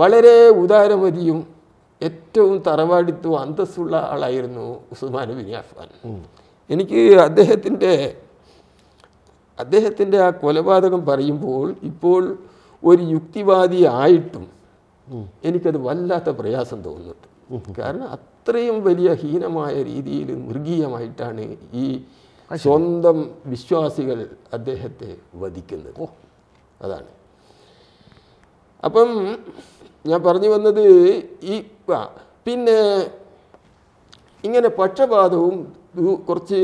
വളരെ ഉദാരമതിയും ഏറ്റവും തറവാടിത്തും അന്തസ്സുള്ള ആളായിരുന്നു ഉസ്മാൻ ബിൻ അഫ്ഫാൻ എനിക്ക് അദ്ദേഹത്തിൻ്റെ അദ്ദേഹത്തിൻ്റെ ആ കൊലപാതകം പറയുമ്പോൾ ഇപ്പോൾ ഒരു യുക്തിവാദി ആയിട്ടും എനിക്കത് വല്ലാത്ത പ്രയാസം തോന്നുന്നുണ്ട് കാരണം അത്രയും വലിയ ഹീനമായ രീതിയിൽ മൃഗീയമായിട്ടാണ് ഈ സ്വന്തം വിശ്വാസികൾ അദ്ദേഹത്തെ വധിക്കുന്നത് അതാണ് അപ്പം ഞാൻ പറഞ്ഞു വന്നത് ഈ പിന്നെ ഇങ്ങനെ പക്ഷപാതവും കുറച്ച്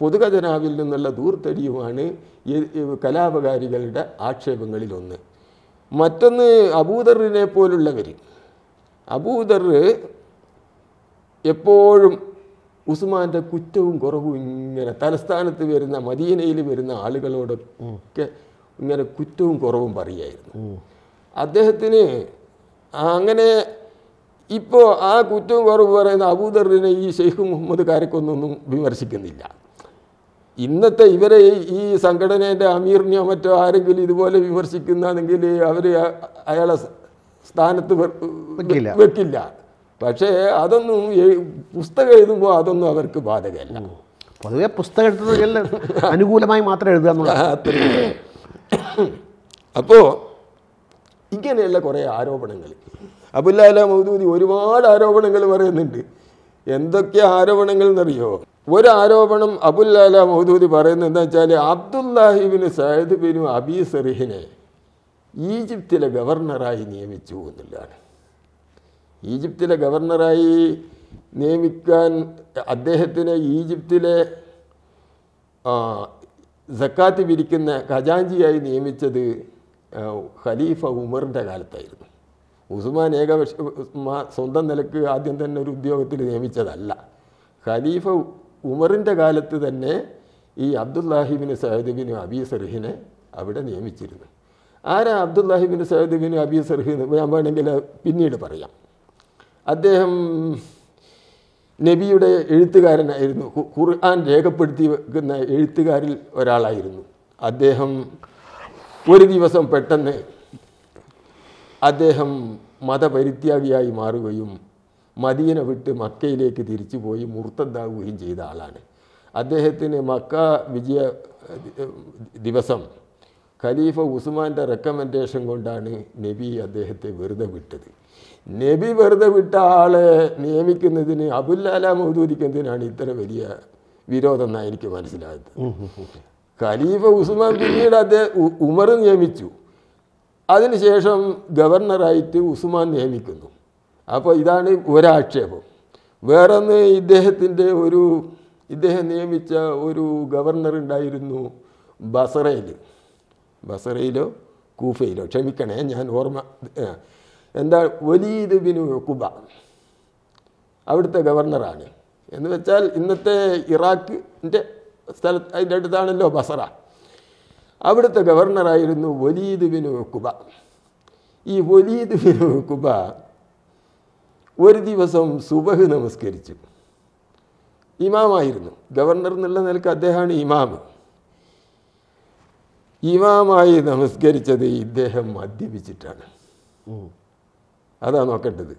പൊതുഖജനാവിൽ നിന്നുള്ള ദൂർത്തടിയുമാണ് കലാപകാരികളുടെ ആക്ഷേപങ്ങളിലൊന്ന് മറ്റൊന്ന് അബൂദറിനെ പോലുള്ളവർ അബൂദർ എപ്പോഴും ഉസ്മാൻ്റെ കുറ്റവും കുറവും ഇങ്ങനെ തലസ്ഥാനത്ത് വരുന്ന മദീനയിൽ വരുന്ന ആളുകളോടൊക്കെ ഇങ്ങനെ കുറ്റവും കുറവും പറയായിരുന്നു അദ്ദേഹത്തിന് അങ്ങനെ ഇപ്പോൾ ആ കുറ്റവും കുറവ് പറയുന്ന അബൂദറിനെ ഈ ഷെയ്ഖ് മുഹമ്മദ് കാരക്കൊന്നൊന്നും വിമർശിക്കുന്നില്ല ഇന്നത്തെ ഇവരെ ഈ സംഘടനേൻ്റെ അമീറിനെയോ മറ്റോ ആരെങ്കിലും ഇതുപോലെ വിമർശിക്കുന്നതെങ്കിൽ അവർ അയാളെ സ്ഥാനത്ത് വെക്കില്ല പക്ഷേ അതൊന്നും പുസ്തകം എഴുതുമ്പോൾ അതൊന്നും അവർക്ക് ബാധകമല്ല പൊതുവെ പുസ്തകം എഴുതുന്നതിൽ അനുകൂലമായി മാത്രം എഴുതുക എന്നുള്ള അപ്പോൾ ഇങ്ങനെയുള്ള കുറേ ആരോപണങ്ങൾ അബുല്ലാല മൗദൂദി ഒരുപാട് ആരോപണങ്ങൾ പറയുന്നുണ്ട് എന്തൊക്കെ ആരോപണങ്ങൾ എന്നറിയോ ഒരു ആരോപണം അബുല്ലാല മൗദൂദി പറയുന്നത് എന്താ വെച്ചാൽ അബ്ദുല്ലാഹിബിന് സയദ് ബിനു അബി ഈജിപ്തിലെ ഗവർണറായി നിയമിച്ചു എന്നുള്ളതാണ് ഈജിപ്തിലെ ഗവർണറായി നിയമിക്കാൻ അദ്ദേഹത്തിനെ ഈജിപ്തിലെ സക്കാത്ത് പിരിക്കുന്ന ഖജാഞ്ചിയായി നിയമിച്ചത് ഖലീഫ ഉമറിൻ്റെ കാലത്തായിരുന്നു ഉസ്മാൻ ഏകപക്ഷ സ്വന്തം നിലക്ക് ആദ്യം തന്നെ ഒരു ഉദ്യോഗത്തിൽ നിയമിച്ചതല്ല ഖലീഫ ഉമറിൻ്റെ കാലത്ത് തന്നെ ഈ അബ്ദുല്ലാഹിബിന് സഹദബിന് അബീ സർഹിനെ അവിടെ നിയമിച്ചിരുന്നു ആരാ അബ്ദുല്ലാഹിബിന് സഹദബിന് അബീ സർഹി ഞാൻ വേണമെങ്കിൽ പിന്നീട് പറയാം അദ്ദേഹം നബിയുടെ എഴുത്തുകാരനായിരുന്നു ഖുർആൻ രേഖപ്പെടുത്തി വെക്കുന്ന എഴുത്തുകാരിൽ ഒരാളായിരുന്നു അദ്ദേഹം ഒരു ദിവസം പെട്ടെന്ന് അദ്ദേഹം മതപരിത്യാഗിയായി മാറുകയും മദീന വിട്ട് മക്കയിലേക്ക് തിരിച്ചു പോയി മുർത്തദ്ദാവുകയും ചെയ്ത ആളാണ് അദ്ദേഹത്തിന് മക്ക വിജയ ദിവസം ഖലീഫ ഉസ്മാൻ്റെ റെക്കമെൻഡേഷൻ കൊണ്ടാണ് നബി അദ്ദേഹത്തെ വെറുതെ വിട്ടത് നബി വെറുതെ വിട്ട ആളെ നിയമിക്കുന്നതിന് അബുല്ലാല മൗദൂരിക്കുന്നതിനാണ് ഇത്ര വലിയ വിരോധം എന്നാണ് എനിക്ക് മനസ്സിലായത് ഖലീഫ ഉസ്മാൻ പിന്നീട് അദ്ദേഹം ഉമർ നിയമിച്ചു അതിനുശേഷം ഗവർണറായിട്ട് ഉസ്മാൻ നിയമിക്കുന്നു അപ്പോൾ ഇതാണ് ഒരാക്ഷേപം വേറൊന്ന് ഇദ്ദേഹത്തിൻ്റെ ഒരു ഇദ്ദേഹം നിയമിച്ച ഒരു ഗവർണർ ഉണ്ടായിരുന്നു ബസറയിൽ ബസറയിലോ കൂഫയിലോ ക്ഷമിക്കണേ ഞാൻ ഓർമ്മ എന്താ വലീദ് ബിൻ കുബ അവിടുത്തെ ഗവർണറാണ് എന്ന് വെച്ചാൽ ഇന്നത്തെ ഇറാഖിൻ്റെ സ്ഥലത്ത് അതിൻ്റെ അടുത്താണല്ലോ ബസറ അവിടുത്തെ ഗവർണറായിരുന്നു വലീദ് ബിനു ഉക്കുബ ഈ വലീദ് ബിനു ഉക്കുബ ഒരു ദിവസം സുബഹ് നമസ്കരിച്ചു ഇമാമായിരുന്നു ഗവർണർ എന്നുള്ള നിലക്ക് അദ്ദേഹമാണ് ഇമാം ഇമാമായി നമസ്കരിച്ചത് ഇദ്ദേഹം മദ്യപിച്ചിട്ടാണ് അതാ നോക്കേണ്ടത്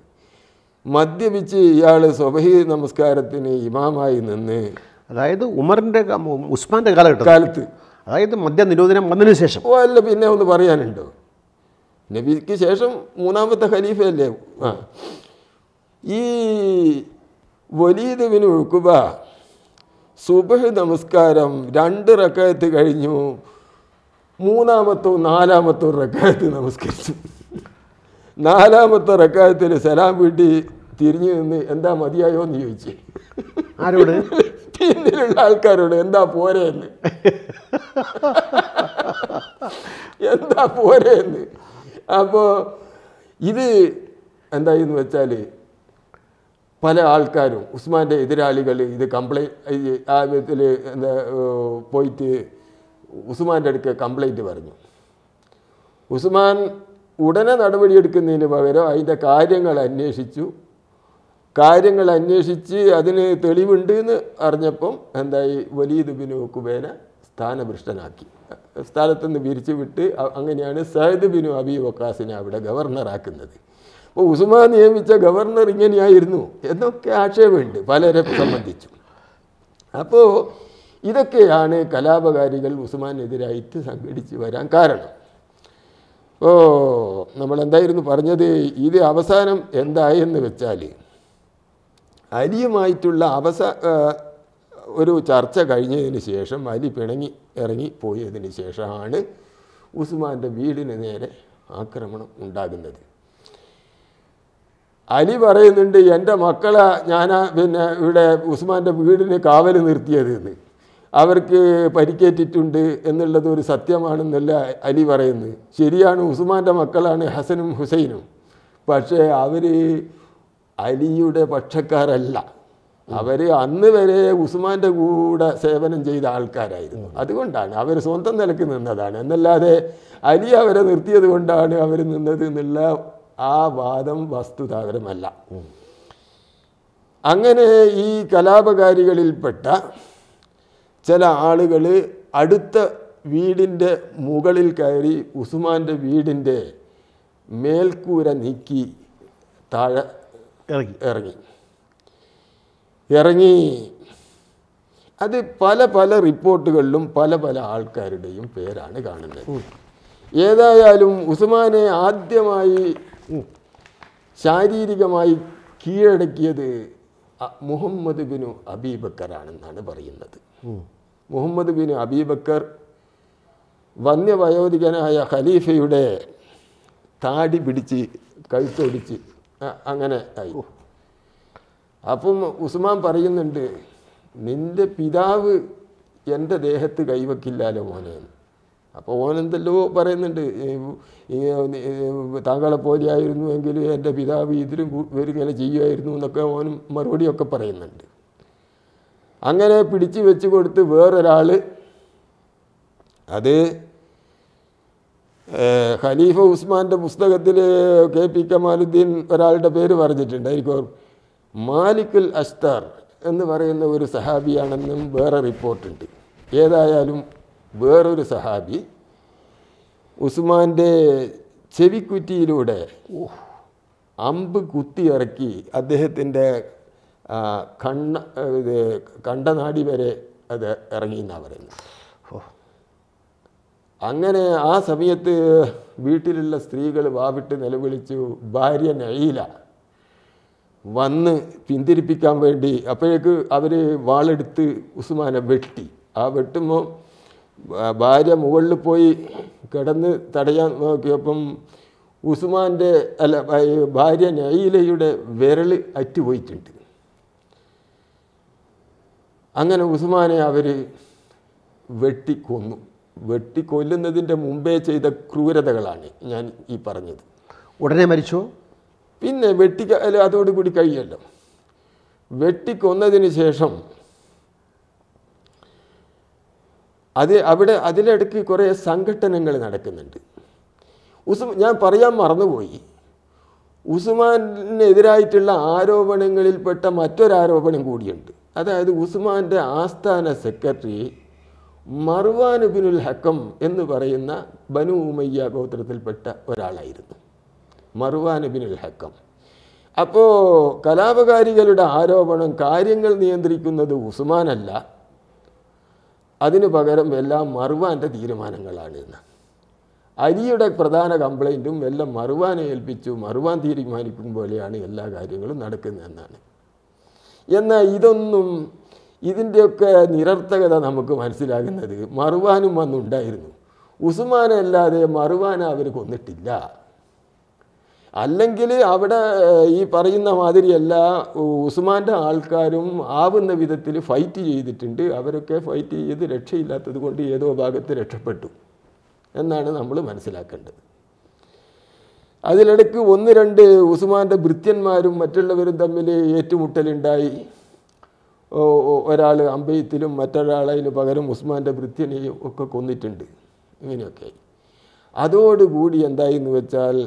മദ്യപിച്ച് ഇയാൾ സ്വബഹി നമസ്കാരത്തിന് ഇമാമായി നിന്ന് അതായത് ഉമറിൻ്റെ ഉസ്മാൻ്റെ കാലഘട്ടം കാലത്ത് അതായത് മദ്യ നിരോധനം വന്നതിന് ശേഷം ഓ അല്ല പിന്നെ ഒന്ന് പറയാനുണ്ടോ നബിക്ക് ശേഷം മൂന്നാമത്തെ ഖലീഫയല്ലേ ആ ഈ വലീദ് ബിൻ ഉഴുക്കുബ സുബഹ് നമസ്കാരം രണ്ട് റക്കായത്ത് കഴിഞ്ഞു മൂന്നാമത്തോ നാലാമത്തോ റക്കായത്ത് നമസ്കരിച്ചു നാലാമത്തെ റക്കായത്തിൽ സലാം വീട്ടി തിരിഞ്ഞു നിന്ന് എന്താ മതിയായോ എന്ന് ചോദിച്ചു ആരോട് ഇന്ത്യയിലുള്ള ആൾക്കാരോട് എന്താ പോരെയെന്ന് എന്താ പോരെയെന്ന് അപ്പോൾ ഇത് എന്തായെന്ന് വെച്ചാൽ പല ആൾക്കാരും ഉസ്മാൻ്റെ എതിരാളികൾ ഇത് കംപ്ലൈൻറ്റ് വിധത്തിൽ എന്താ പോയിട്ട് ഉസ്മാൻ്റെ അടുക്ക് കംപ്ലൈൻറ്റ് പറഞ്ഞു ഉസ്മാൻ ഉടനെ നടപടിയെടുക്കുന്നതിന് പകരം അതിൻ്റെ കാര്യങ്ങൾ അന്വേഷിച്ചു കാര്യങ്ങൾ അന്വേഷിച്ച് അതിന് തെളിവുണ്ട് എന്ന് അറിഞ്ഞപ്പം എന്തായി വലിയ ബിൻ കുബേന സ്ഥാനഭ്രഷ്ടനാക്കി സ്ഥാനത്ത് നിന്ന് പിരിച്ചു വിട്ട് അങ്ങനെയാണ് സഹദ് ബിനു അബി വക്കാസിനെ അവിടെ ഗവർണറാക്കുന്നത് അപ്പോൾ ഉസ്മാൻ നിയമിച്ച ഗവർണർ ഇങ്ങനെയായിരുന്നു എന്നൊക്കെ ആക്ഷേപമുണ്ട് പലരെ സംബന്ധിച്ചു അപ്പോൾ ഇതൊക്കെയാണ് കലാപകാരികൾ ഉസ്മാനെതിരായിട്ട് സംഘടിച്ച് വരാൻ കാരണം ഓ നമ്മളെന്തായിരുന്നു പറഞ്ഞത് ഇത് അവസാനം എന്തായി എന്ന് വെച്ചാൽ അലിയുമായിട്ടുള്ള അവസ ഒരു ചർച്ച കഴിഞ്ഞതിന് ശേഷം അലി പിണങ്ങി ഇറങ്ങി പോയതിന് ശേഷമാണ് ഉസ്മാൻ്റെ വീടിന് നേരെ ആക്രമണം ഉണ്ടാകുന്നത് അലി പറയുന്നുണ്ട് എൻ്റെ മക്കളെ ഞാൻ പിന്നെ ഇവിടെ ഉസ്മാൻ്റെ വീടിന് കാവൽ നിർത്തിയത് അവർക്ക് പരിക്കേറ്റിട്ടുണ്ട് എന്നുള്ളത് ഒരു സത്യമാണെന്നല്ല അലി പറയുന്നത് ശരിയാണ് ഉസ്മാൻ്റെ മക്കളാണ് ഹസനും ഹുസൈനും പക്ഷേ അവർ അലിയുടെ പക്ഷക്കാരല്ല അവർ അന്ന് വരെ ഉസ്മാന്റെ കൂടെ സേവനം ചെയ്ത ആൾക്കാരായിരുന്നു അതുകൊണ്ടാണ് അവർ സ്വന്തം നിലക്ക് നിന്നതാണ് എന്നല്ലാതെ അലി അവരെ നിർത്തിയത് കൊണ്ടാണ് അവർ നിന്നത് എന്നുള്ള ആ വാദം വസ്തുതാപരമല്ല അങ്ങനെ ഈ കലാപകാരികളിൽപ്പെട്ട ചില ആളുകൾ അടുത്ത വീടിൻ്റെ മുകളിൽ കയറി ഉസ്മാൻ്റെ വീടിൻ്റെ മേൽക്കൂര നീക്കി താഴെ ഇറങ്ങി ഇറങ്ങി ഇറങ്ങി അത് പല പല റിപ്പോർട്ടുകളിലും പല പല ആൾക്കാരുടെയും പേരാണ് കാണുന്നത് ഏതായാലും ഉസ്മാനെ ആദ്യമായി ശാരീരികമായി കീഴടക്കിയത് മുഹമ്മദ് ബിനു അബീബക്കറാണെന്നാണ് പറയുന്നത് മുഹമ്മദ് ബിൻ അബീബക്കർ വന്യവയോധികനായ ഖലീഫയുടെ താടി പിടിച്ച് കഴുത്തൊടിച്ച് അങ്ങനെ ആയി അപ്പം ഉസ്മാൻ പറയുന്നുണ്ട് നിന്റെ പിതാവ് എൻ്റെ ദേഹത്ത് കൈവക്കില്ലാലോ മോനെ അപ്പോൾ ഓനെന്തല്ലോ പറയുന്നുണ്ട് താങ്കളെ പോലെയായിരുന്നു എങ്കിൽ എൻ്റെ പിതാവ് ഇതിലും ഇവരിങ്ങനെ ചെയ്യുമായിരുന്നു എന്നൊക്കെ ഓനും മറുപടിയൊക്കെ പറയുന്നുണ്ട് അങ്ങനെ പിടിച്ചു വെച്ച് കൊടുത്ത് വേറൊരാൾ അത് ഖലീഫ ഉസ്മാൻ്റെ പുസ്തകത്തിൽ കെ പി കമാലുദ്ദീൻ ഒരാളുടെ പേര് പറഞ്ഞിട്ടുണ്ടായിരിക്കും മാലിക്കുൽ അസ്താർ എന്ന് പറയുന്ന ഒരു സഹാബിയാണെന്നും വേറെ റിപ്പോർട്ടുണ്ട് ഏതായാലും വേറൊരു സഹാബി ഉസ്മാൻ്റെ ചെവിക്കുറ്റിയിലൂടെ അമ്പ് കുത്തിയിറക്കി അദ്ദേഹത്തിൻ്റെ കണ്ണ കണ്ടനാടി വരെ അത് ഇറങ്ങി എന്നാണ് പറയുന്നത് അങ്ങനെ ആ സമയത്ത് വീട്ടിലുള്ള സ്ത്രീകൾ വാവിട്ട് നിലവിളിച്ചു ഭാര്യ നയില വന്ന് പിന്തിരിപ്പിക്കാൻ വേണ്ടി അപ്പോഴേക്ക് അവർ വാളെടുത്ത് ഉസ്മാനെ വെട്ടി ആ വെട്ടുമ്പോൾ ഭാര്യ മുകളിൽ പോയി കിടന്ന് തടയാൻ നോക്കിയപ്പം ഉസ്മാൻ്റെ അല്ല ഭാര്യ നയിലയുടെ വിരൽ അറ്റുപോയിട്ടുണ്ട് അങ്ങനെ ഉസ്മാനെ അവർ വെട്ടിക്കൊന്നു വെട്ടിക്കൊല്ലുന്നതിൻ്റെ മുമ്പേ ചെയ്ത ക്രൂരതകളാണ് ഞാൻ ഈ പറഞ്ഞത് ഉടനെ മരിച്ചു പിന്നെ വെട്ടി അതോടുകൂടി കഴിയല്ലോ വെട്ടിക്കൊന്നതിന് ശേഷം അത് അവിടെ അതിലിടയ്ക്ക് കുറേ സംഘട്ടനങ്ങൾ നടക്കുന്നുണ്ട് ഉസ് ഞാൻ പറയാൻ മറന്നുപോയി ഉസ്മാനെതിരായിട്ടുള്ള ആരോപണങ്ങളിൽപ്പെട്ട മറ്റൊരാരോപണം കൂടിയുണ്ട് അതായത് ഉസ്മാൻ്റെ ആസ്ഥാന സെക്രട്ടറി മർവാനുബിനുൽ ഹക്കം എന്ന് പറയുന്ന ബനു ഉമയ്യ ഗോത്രത്തിൽപ്പെട്ട ഒരാളായിരുന്നു മർവാനുബിനുൽ ഹക്കം അപ്പോൾ കലാപകാരികളുടെ ആരോപണം കാര്യങ്ങൾ നിയന്ത്രിക്കുന്നത് ഉസ്മാനല്ല അതിനു പകരം എല്ലാം മറുവാൻ്റെ തീരുമാനങ്ങളാണ് എന്ന് അരിയുടെ പ്രധാന കംപ്ലൈൻറ്റും എല്ലാം മറുവാനെ ഏൽപ്പിച്ചു മറുവാൻ തീരുമാനിക്കും പോലെയാണ് എല്ലാ കാര്യങ്ങളും നടക്കുന്നതെന്നാണ് എന്നാൽ ഇതൊന്നും ഇതിൻ്റെയൊക്കെ നിരർത്ഥകത നമുക്ക് മനസ്സിലാകുന്നത് മറുവാനും വന്നുണ്ടായിരുന്നു ഉസ്മാനെ അല്ലാതെ മറുവാനെ അവർ കൊന്നിട്ടില്ല അല്ലെങ്കിൽ അവിടെ ഈ പറയുന്ന മാതിരിയല്ല ഉസ്മാൻ്റെ ആൾക്കാരും ആവുന്ന വിധത്തിൽ ഫൈറ്റ് ചെയ്തിട്ടുണ്ട് അവരൊക്കെ ഫൈറ്റ് ചെയ്ത് രക്ഷയില്ലാത്തത് കൊണ്ട് ഏതോ ഭാഗത്ത് രക്ഷപ്പെട്ടു എന്നാണ് നമ്മൾ മനസ്സിലാക്കേണ്ടത് അതിലിടയ്ക്ക് ഒന്ന് രണ്ട് ഉസ്മാൻ്റെ ഭൃത്യന്മാരും മറ്റുള്ളവരും തമ്മിൽ ഏറ്റുമുട്ടലുണ്ടായി ഒരാൾ അമ്പയത്തിലും മറ്റൊരാളതിന് പകരം ഉസ്മാൻ്റെ ഭൃത്യനെയും ഒക്കെ കൊന്നിട്ടുണ്ട് ഇങ്ങനെയൊക്കെ അതോടുകൂടി എന്തായി എന്ന് വെച്ചാൽ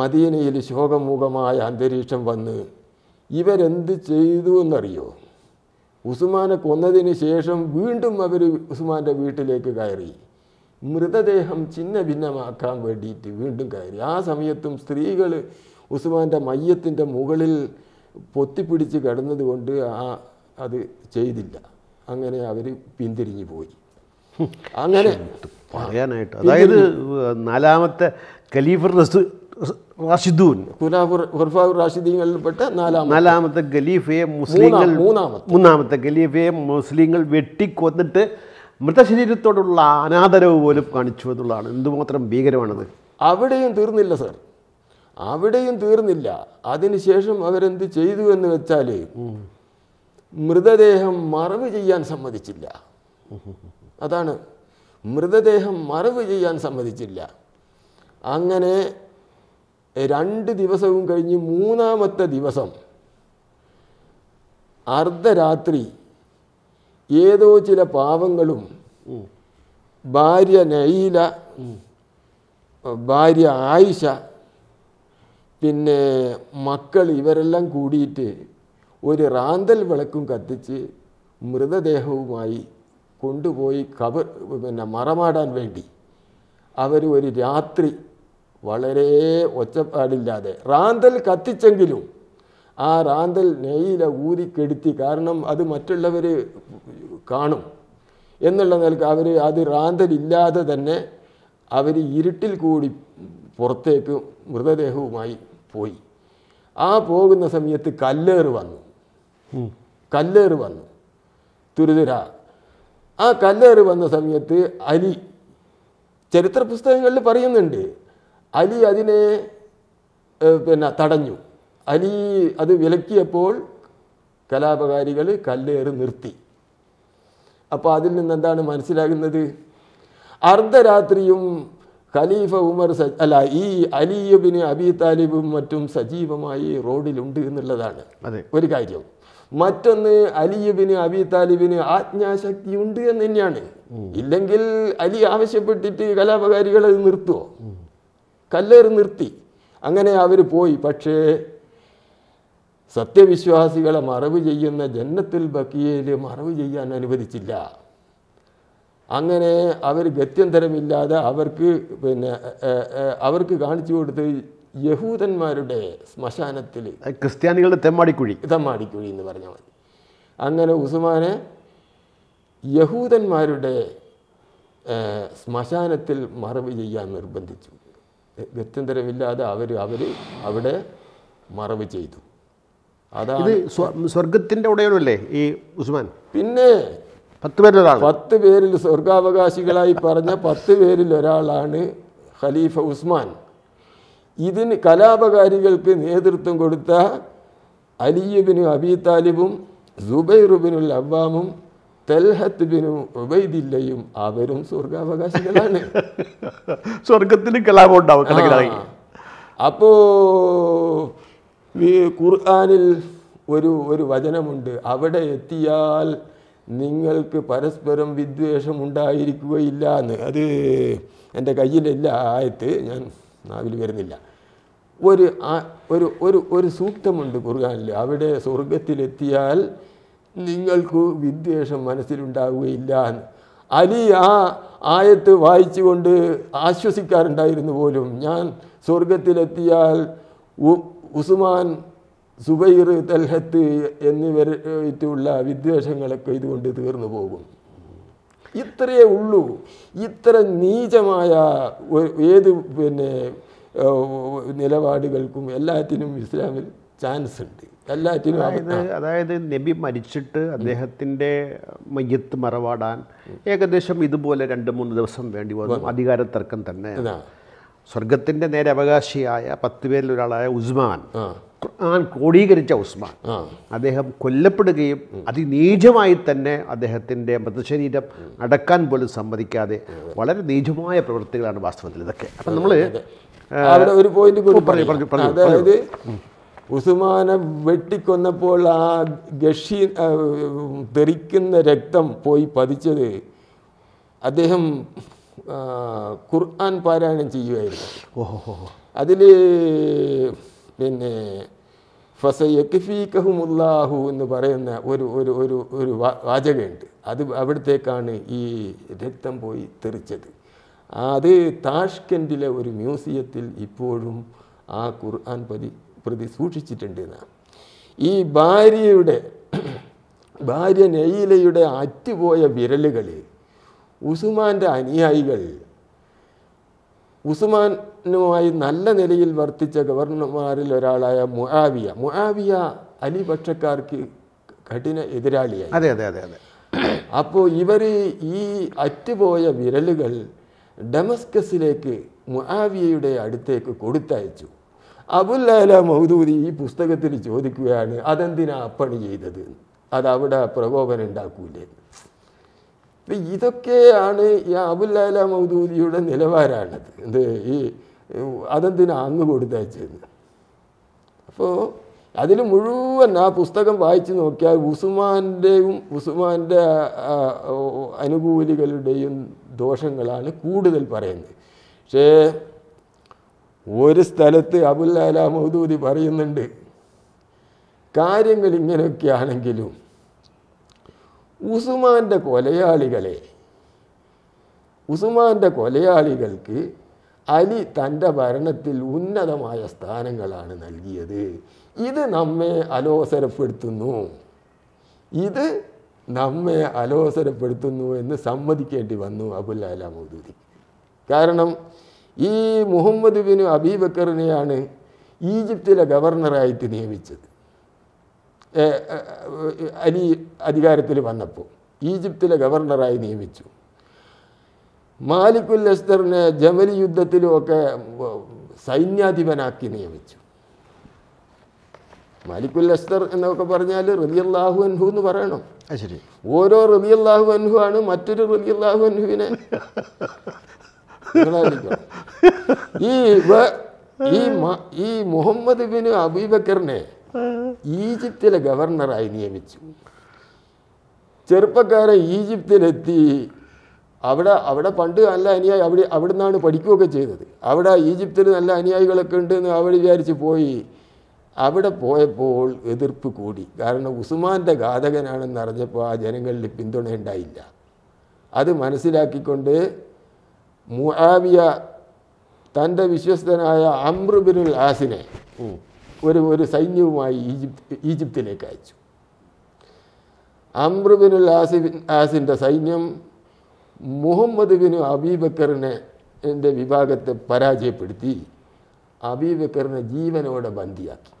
മദീനയിൽ ശോകമുഖമായ അന്തരീക്ഷം വന്ന് ഇവരെന്ത് ചെയ്തു എന്നറിയോ ഉസ്മാനെ കൊന്നതിന് ശേഷം വീണ്ടും അവർ ഉസ്മാൻ്റെ വീട്ടിലേക്ക് കയറി മൃതദേഹം ചിന്ന ഭിന്നമാക്കാൻ വേണ്ടിയിട്ട് വീണ്ടും കയറി ആ സമയത്തും സ്ത്രീകൾ ഉസ്മാൻ്റെ മയ്യത്തിൻ്റെ മുകളിൽ പൊത്തിപ്പിടിച്ച് കൊണ്ട് ആ അത് ചെയ്തില്ല അങ്ങനെ അവർ പിന്തിരിഞ്ഞു പോയി അങ്ങനെ പറയാനായിട്ട് അതായത് നാലാമത്തെ ഖലീഫർ റാഷിദൂൻ ഖുർഫാവ് റാഷിദീങ്ങളിൽപ്പെട്ട നാലാമത്തെ നാലാമത്തെ ഖലീഫയെ മുസ്ലിങ്ങൾ മൂന്നാമത്തെ മൂന്നാമത്തെ ഖലീഫയെ മുസ്ലിങ്ങൾ വെട്ടിക്കൊന്നിട്ട് മൃതശരീരത്തോടുള്ള അനാദരവ് പോലും കാണിച്ചു എന്നുള്ളതാണ് എന്തുമാത്രം ഭീകരമാണത് അവിടെയും തീർന്നില്ല സാർ അവിടെയും തീർന്നില്ല അതിനുശേഷം അവരെന്ത് ചെയ്തു എന്ന് വെച്ചാൽ മൃതദേഹം മറവ് ചെയ്യാൻ സമ്മതിച്ചില്ല അതാണ് മൃതദേഹം മറവ് ചെയ്യാൻ സമ്മതിച്ചില്ല അങ്ങനെ രണ്ട് ദിവസവും കഴിഞ്ഞ് മൂന്നാമത്തെ ദിവസം അർദ്ധരാത്രി ഏതോ ചില പാവങ്ങളും ഭാര്യ നൈല ഭാര്യ ആയിഷ പിന്നെ മക്കൾ ഇവരെല്ലാം കൂടിയിട്ട് ഒരു റാന്തൽ വിളക്കും കത്തിച്ച് മൃതദേഹവുമായി കൊണ്ടുപോയി കബർ പിന്നെ മറമാടാൻ വേണ്ടി അവർ ഒരു രാത്രി വളരെ ഒച്ചപ്പാടില്ലാതെ റാന്തൽ കത്തിച്ചെങ്കിലും ആ റാന്തൽ നെയ്യില ഊതിക്കെടുത്തി കാരണം അത് മറ്റുള്ളവർ കാണും എന്നുള്ള നിലക്ക് അവർ അത് റാന്തലില്ലാതെ തന്നെ അവർ ഇരുട്ടിൽ കൂടി പുറത്തേക്ക് മൃതദേഹവുമായി പോയി ആ പോകുന്ന സമയത്ത് കല്ലേറ് വന്നു കല്ലേറ് വന്നു തുരുതുര ആ കല്ലേറ് വന്ന സമയത്ത് അലി ചരിത്ര പുസ്തകങ്ങളിൽ പറയുന്നുണ്ട് അലി അതിനെ പിന്നെ തടഞ്ഞു അലി അത് വിലക്കിയപ്പോൾ കലാപകാരികൾ കല്ലേറ് നിർത്തി അപ്പോൾ അതിൽ നിന്ന് എന്താണ് മനസ്സിലാകുന്നത് അർദ്ധരാത്രിയും ഖലീഫ ഉമർ സജ് അല്ല ഈ അലിയുബിന് അബി താലിബും മറ്റും സജീവമായി റോഡിലുണ്ട് എന്നുള്ളതാണ് ഒരു കാര്യം മറ്റൊന്ന് അലിയുബിന് അബി താലിബിന് ആജ്ഞാശക്തി ഉണ്ട് എന്ന് തന്നെയാണ് ഇല്ലെങ്കിൽ അലി ആവശ്യപ്പെട്ടിട്ട് കലാപകാരികളെ നിർത്തുമോ കല്ലേറ് നിർത്തി അങ്ങനെ അവർ പോയി പക്ഷേ സത്യവിശ്വാസികളെ മറവ് ചെയ്യുന്ന ജന്നത്തിൽ ബക്കിയയിൽ മറവ് ചെയ്യാൻ അനുവദിച്ചില്ല അങ്ങനെ അവർ ഗത്യന്തരമില്ലാതെ അവർക്ക് പിന്നെ അവർക്ക് കാണിച്ചു കൊടുത്ത് യഹൂദന്മാരുടെ ശ്മശാനത്തിൽ ക്രിസ്ത്യാനികളുടെ തെമ്മാടിക്കുഴി തെമ്മാടിക്കുഴി എന്ന് പറഞ്ഞാൽ മതി അങ്ങനെ ഉസ്മാനെ യഹൂദന്മാരുടെ ശ്മശാനത്തിൽ മറവ് ചെയ്യാൻ നിർബന്ധിച്ചു ഗത്യന്തരമില്ലാതെ അവർ അവർ അവിടെ മറവ് ചെയ്തു അതാണ് സ്വർഗത്തിൻ്റെ ഉടയവല്ലേ ഈ ഉസ്മാൻ പിന്നെ പത്ത് പേരിൽ ഒരാൾ പത്ത് പേരിൽ സ്വർഗാവകാശികളായി പറഞ്ഞ പത്ത് പേരിൽ ഒരാളാണ് ഖലീഫ ഉസ്മാൻ ഇതിന് കലാപകാരികൾക്ക് നേതൃത്വം കൊടുത്ത അലിയുബിനു അബി താലിബും സുബൈറുബിനുൽ അബ്ബാമും തെൽഹത്ത് ബിനു ഉബൈദില്ലയും അവരും സ്വർഗാവകാശികളാണ് സ്വർഗത്തിന് കലാപം ഉണ്ടാവും അപ്പോ ഖുർആാനിൽ ഒരു ഒരു വചനമുണ്ട് അവിടെ എത്തിയാൽ നിങ്ങൾക്ക് പരസ്പരം വിദ്വേഷം ഉണ്ടായിരിക്കുകയില്ല എന്ന് അത് എൻ്റെ കയ്യിലില്ല ആയത്ത് ഞാൻ നാവിൽ വരുന്നില്ല ഒരു ഒരു ഒരു ഒരു സൂക്തമുണ്ട് ഖുർഖാനിൽ അവിടെ സ്വർഗത്തിലെത്തിയാൽ നിങ്ങൾക്ക് വിദ്വേഷം മനസ്സിലുണ്ടാവുകയില്ല എന്ന് അലി ആ ആയത്ത് വായിച്ചുകൊണ്ട് ആശ്വസിക്കാറുണ്ടായിരുന്നു പോലും ഞാൻ സ്വർഗത്തിലെത്തിയാൽ ഉസ്മാൻ സുബൈർ തൽഹത്ത് എന്നിവരായിട്ടുള്ള വിദ്വേഷങ്ങളൊക്കെ ഇതുകൊണ്ട് തീർന്നു പോകും ഇത്രയേ ഉള്ളൂ ഇത്ര നീചമായ ഏത് പിന്നെ നിലപാടുകൾക്കും എല്ലാറ്റിനും ഇസ്ലാമിൽ ചാൻസ് ഉണ്ട് എല്ലാറ്റിനും അതായത് അതായത് നബി മരിച്ചിട്ട് അദ്ദേഹത്തിൻ്റെ മയ്യത്ത് മറവാടാൻ ഏകദേശം ഇതുപോലെ രണ്ട് മൂന്ന് ദിവസം വേണ്ടി വന്നു അധികാര തർക്കം തന്നെ സ്വർഗത്തിൻ്റെ നേരെ അവകാശിയായ പത്ത് പേരിൽ ഒരാളായ ഉസ്മാൻ ഖുർആൻ ക്രോഡീകരിച്ച ഉസ്മാൻ അദ്ദേഹം കൊല്ലപ്പെടുകയും അതിനീചമായി തന്നെ അദ്ദേഹത്തിൻ്റെ മൃതശരീരം അടക്കാൻ പോലും സമ്മതിക്കാതെ വളരെ നീചമായ പ്രവൃത്തികളാണ് വാസ്തവത്തിൽ ഇതൊക്കെ അപ്പം നമ്മൾ ഒരു പോയിന്റ് അതായത് ഉസുമാനെ വെട്ടിക്കൊന്നപ്പോൾ ആ ഗഷി തെറിക്കുന്ന രക്തം പോയി പതിച്ചത് അദ്ദേഹം ഖുർആൻ പാരായണം ചെയ്യുമായിരുന്നു അതിൽ പിന്നെ ഫസയക്കിഫീക്കഹുമുല്ലാഹു എന്ന് പറയുന്ന ഒരു ഒരു ഒരു ഒരു വാചകമുണ്ട് അത് അവിടത്തേക്കാണ് ഈ രക്തം പോയി തെറിച്ചത് അത് താഷ്കൻഡിലെ ഒരു മ്യൂസിയത്തിൽ ഇപ്പോഴും ആ ഖുർആൻ പ്രതി പ്രതി സൂക്ഷിച്ചിട്ടുണ്ട് എന്നാണ് ഈ ഭാര്യയുടെ ഭാര്യ നെയ്യിലയുടെ അറ്റുപോയ വിരലുകളിൽ ഉസുമാൻ്റെ അനുയായികൾ ഉസ്മാനുമായി നല്ല നിലയിൽ വർത്തിച്ച ഗവർണർമാരിൽ ഒരാളായ മുആവിയ മുആവിയ അലി പക്ഷക്കാർക്ക് കഠിന എതിരാളിയായി അതെ അതെ അതെ അതെ അപ്പോൾ ഇവർ ഈ അറ്റുപോയ വിരലുകൾ ഡമസ്കസിലേക്ക് മുആവിയയുടെ അടുത്തേക്ക് കൊടുത്തയച്ചു അബുല്ലാല മൗദൂദി ഈ പുസ്തകത്തിൽ ചോദിക്കുകയാണ് അതെന്തിനാ അപ്പണി ചെയ്തത് അത് അവിടെ പ്രകോപനം ഉണ്ടാക്കൂലേ അപ്പം ഇതൊക്കെയാണ് ഈ അബുല്ലാല മൗദൂദിയുടെ നിലവാരാണത് എന്ത് ഈ അതെന്തിനാ അങ്ങ് കൊടുത്തയച്ചതെന്ന് അപ്പോൾ അതിൽ മുഴുവൻ ആ പുസ്തകം വായിച്ചു നോക്കിയാൽ ഉസുമാൻ്റെയും ഉസുമാൻ്റെ അനുകൂലികളുടെയും ദോഷങ്ങളാണ് കൂടുതൽ പറയുന്നത് പക്ഷേ ഒരു സ്ഥലത്ത് അബുല്ലാല മൗദൂദി പറയുന്നുണ്ട് കാര്യങ്ങൾ ഇങ്ങനെയൊക്കെ ആണെങ്കിലും ഉസുമാൻ്റെ കൊലയാളികളെ ഉസുമാൻ്റെ കൊലയാളികൾക്ക് അലി തൻ്റെ ഭരണത്തിൽ ഉന്നതമായ സ്ഥാനങ്ങളാണ് നൽകിയത് ഇത് നമ്മെ അലോസരപ്പെടുത്തുന്നു ഇത് നമ്മെ അലോസരപ്പെടുത്തുന്നു എന്ന് സമ്മതിക്കേണ്ടി വന്നു അബുൽ അല കാരണം ഈ മുഹമ്മദ് ബിൻ അബീബക്കറിനെയാണ് ഈജിപ്തിലെ ഗവർണറായിട്ട് നിയമിച്ചത് അലി അധികാരത്തിൽ വന്നപ്പോൾ ഈജിപ്തിലെ ഗവർണറായി നിയമിച്ചു മാലിക്കുൽ അസ്തറിനെ ജമലി യുദ്ധത്തിലുമൊക്കെ സൈന്യാധിപനാക്കി നിയമിച്ചു മാലിക്കുൽ അസ്തർ എന്നൊക്കെ പറഞ്ഞാൽ റബിയല്ലാഹു അൻഹു എന്ന് പറയണം ശരി ഓരോ റബിയല്ലാഹു അൻഹു ആണ് മറ്റൊരു റബിയല്ലാഹു അൻഹുവിനെ ഈ ഈ മുഹമ്മദ് ബിൻ അബൂബക്കറിനെ ഈജിപ്തിലെ ഗവർണറായി നിയമിച്ചു ചെറുപ്പക്കാരൻ ഈജിപ്തിലെത്തി അവിടെ അവിടെ പണ്ട് നല്ല അനുയായി അവിടെ അവിടെ നിന്നാണ് പഠിക്കുകയൊക്കെ ചെയ്തത് അവിടെ ഈജിപ്തിൽ നല്ല അനുയായികളൊക്കെ ഉണ്ടെന്ന് അവർ വിചാരിച്ച് പോയി അവിടെ പോയപ്പോൾ എതിർപ്പ് കൂടി കാരണം ഉസ്മാൻ്റെ ഘാതകനാണെന്ന് അറിഞ്ഞപ്പോൾ ആ ജനങ്ങളിൽ പിന്തുണ ഉണ്ടായില്ല അത് മനസ്സിലാക്കിക്കൊണ്ട് മുആവിയ തൻ്റെ വിശ്വസ്തനായ അമ്രുബിനുൽ ആസിനെ ഒരു ഒരു സൈന്യവുമായി ഈജിപ്ത് ഈജിപ്തിലേക്ക് അയച്ചു അമ്രുബിനുൽ ആസിബിൻ ആസിൻ്റെ സൈന്യം മുഹമ്മദ് ബിൻ അബീബക്കറിനെ എൻ്റെ വിഭാഗത്തെ പരാജയപ്പെടുത്തി അബീബക്കറിനെ ജീവനോടെ ബന്ദിയാക്കി